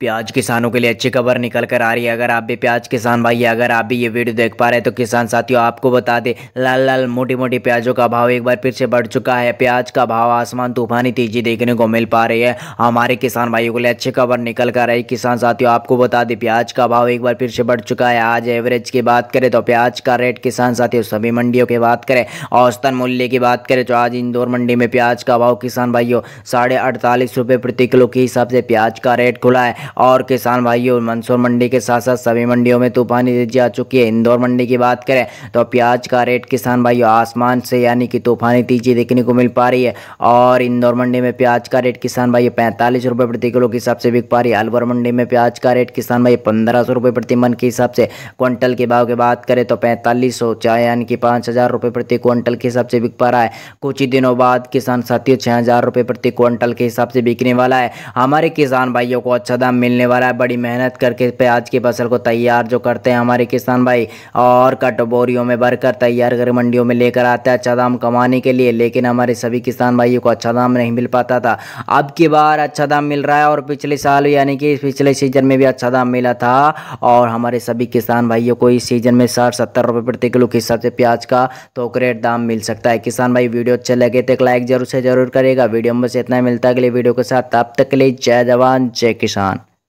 प्याज किसानों के लिए अच्छी खबर निकल कर आ रही है अगर आप भी प्याज किसान भाई अगर आप भी ये वीडियो देख पा रहे हैं तो किसान साथियों आपको बता दें लाल लाल मोटी मोटी प्याजों का भाव एक बार फिर से बढ़ चुका है प्याज का भाव आसमान तूफानी तेजी देखने को मिल पा रही है हमारे किसान भाइयों के लिए अच्छी खबर निकल कर आई किसान साथियों आपको बता दें प्याज का भाव एक बार फिर से बढ़ चुका है आज एवरेज की बात करें तो प्याज का रेट किसान साथियों सभी मंडियों की बात करें औसतन मूल्य की बात करें तो आज इंदौर मंडी में प्याज का भाव किसान भाइयों साढ़े अड़तालीस रुपये प्रति किलो के हिसाब से प्याज का रेट खुला है और किसान भाइयों मंदसौर मंडी के साथ साथ सभी मंडियों में तूफानी तेजी आ चुकी है इंदौर मंडी की बात करें तो प्याज का रेट किसान भाइयों आसमान से यानी कि तूफानी तेजी देखने को मिल पा रही है और इंदौर मंडी में प्याज का रेट किसान भाई पैंतालीस रुपये प्रति किलो के हिसाब से बिक पा रही है अलवर मंडी में प्याज का रेट किसान भाई पंद्रह सौ रुपये प्रति मन के हिसाब से क्विंटल के भाव की बात करें तो पैंतालीस सौ चाहे यानी कि पाँच हज़ार रुपये प्रति क्विंटल के हिसाब से बिक पा रहा है कुछ ही दिनों बाद किसान साथियों छः हज़ार रुपये प्रति क्विंटल के हिसाब से बिकने वाला है हमारे किसान भाइयों को अच्छा दाम मिलने वाला है बड़ी मेहनत करके प्याज की फसल को तैयार जो करते हैं हमारे किसान भाई और कट में भरकर तैयार कर मंडियों में लेकर आते हैं अच्छा दाम कमाने के लिए लेकिन हमारे सभी किसान भाइयों को अच्छा दाम नहीं मिल पाता था अब की बार अच्छा दाम मिल रहा है और पिछले साल यानी कि पिछले सीजन में भी अच्छा दाम मिला था और हमारे सभी किसान भाइयों को इस सीजन में साठ सत्तर रुपये प्रति किलो के हिसाब से प्याज का तो रेट दाम मिल सकता है किसान भाई वीडियो अच्छे लगे तो लाइक जरूर से जरूर करेगा वीडियो में बस इतना मिलता है अगले वीडियो के साथ तब तक के लिए जय जवान जय किसान